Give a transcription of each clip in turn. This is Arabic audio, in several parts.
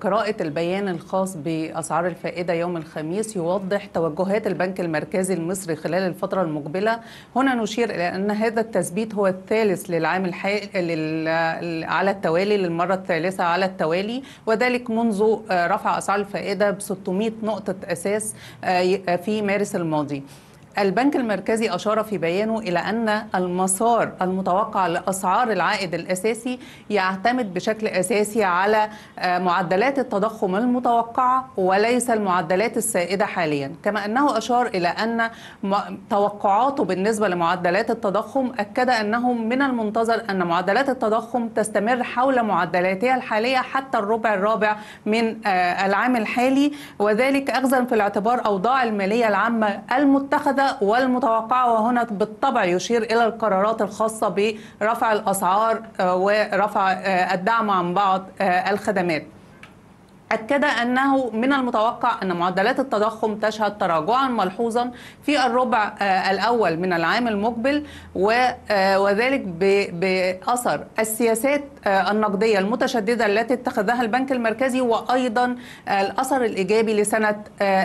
قراءة البيان الخاص بأسعار الفائدة يوم الخميس يوضح توجهات البنك المركزي المصري خلال الفترة المقبلة هنا نشير إلى أن هذا التثبيت هو الثالث للعام الحالي على التوالي للمرة الثالثة على التوالي وذلك منذ رفع أسعار الفائدة ب 600 نقطة أساس آه، في مارس الماضي البنك المركزي أشار في بيانه إلى أن المسار المتوقع لأسعار العائد الأساسي يعتمد بشكل أساسي على آه، معدلات التضخم المتوقعة وليس المعدلات السائدة حاليا كما أنه أشار إلى أن توقعاته بالنسبة لمعدلات التضخم أكد أنه من المنتظر أن معدلات التضخم تستمر حول معدلاتها الحالية حتى الربع الرابع من آه، العام الحالي وذلك أخذا في الاعتبار أوضاع المالية العامة المتخذة والمتوقعة وهنا بالطبع يشير إلى القرارات الخاصة برفع الأسعار آه، ورفع آه، الدعم عن بعض آه، الخدمات أكد أنه من المتوقع أن معدلات التضخم تشهد تراجعا ملحوظا في الربع الأول من العام المقبل وذلك بأثر السياسات النقدية المتشددة التي اتخذها البنك المركزي وأيضا الأثر الإيجابي لسنة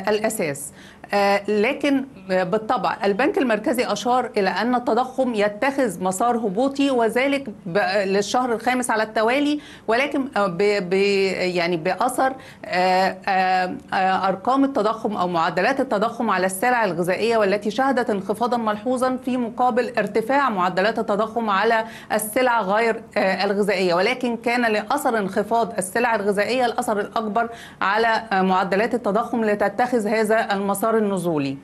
الأساس آه، لكن آه، بالطبع البنك المركزي أشار إلى أن التضخم يتخذ مسار هبوطي وذلك آه، للشهر الخامس على التوالي ولكن ب يعني بأثر أرقام التضخم أو معدلات التضخم على السلع الغذائية والتي شهدت انخفاضا ملحوظا في مقابل ارتفاع معدلات التضخم على السلع غير الغذائية ولكن كان لأثر انخفاض السلع الغذائية الأثر الأكبر على معدلات التضخم لتتخذ هذا المسار النزولي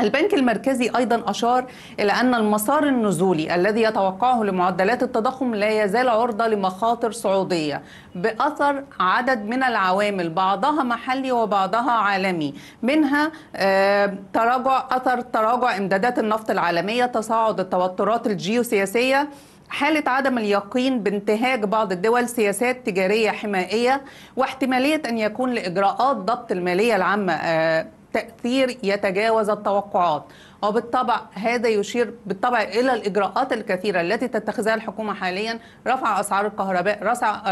البنك المركزي ايضا اشار الى ان المسار النزولي الذي يتوقعه لمعدلات التضخم لا يزال عرضه لمخاطر صعوديه باثر عدد من العوامل بعضها محلي وبعضها عالمي منها آه، تراجع اثر تراجع امدادات النفط العالميه تصاعد التوترات الجيوسياسيه حالة عدم اليقين بانتهاج بعض الدول سياسات تجارية حمائية واحتمالية أن يكون لإجراءات ضبط المالية العامة آه، تأثير يتجاوز التوقعات وبالطبع هذا يشير بالطبع إلى الإجراءات الكثيرة التي تتخذها الحكومة حاليا رفع أسعار الكهرباء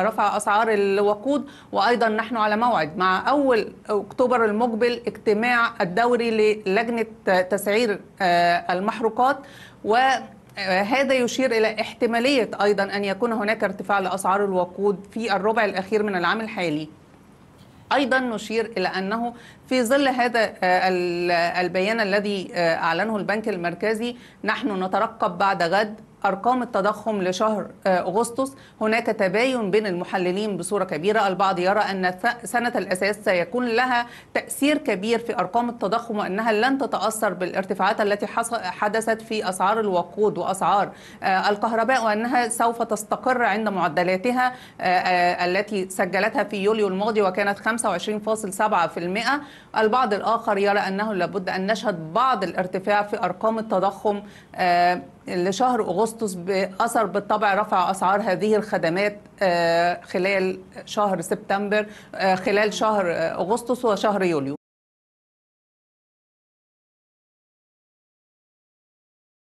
رفع أسعار الوقود وأيضا نحن على موعد مع أول أكتوبر المقبل اجتماع الدوري للجنة تسعير آه، المحروقات و آه، هذا يشير الى احتماليه ايضا ان يكون هناك ارتفاع لاسعار الوقود في الربع الاخير من العام الحالي أيضا نشير إلى أنه في ظل هذا آه، البيان الذي آه، أعلنه البنك المركزي نحن نترقب بعد غد أرقام التضخم لشهر آه، أغسطس هناك تباين بين المحللين بصورة كبيرة البعض يرى أن سنة الأساس سيكون لها تأثير كبير في أرقام التضخم وأنها لن تتأثر بالارتفاعات التي حدثت في أسعار الوقود وأسعار آه، الكهرباء وأنها سوف تستقر عند معدلاتها آه، التي سجلتها في يوليو الماضي وكانت 25.7% البعض الآخر يرى أنه لابد أن نشهد بعض الارتفاع في أرقام التضخم لشهر أغسطس بأثر بالطبع رفع أسعار هذه الخدمات آه، خلال شهر سبتمبر آه، خلال شهر أغسطس وشهر يوليو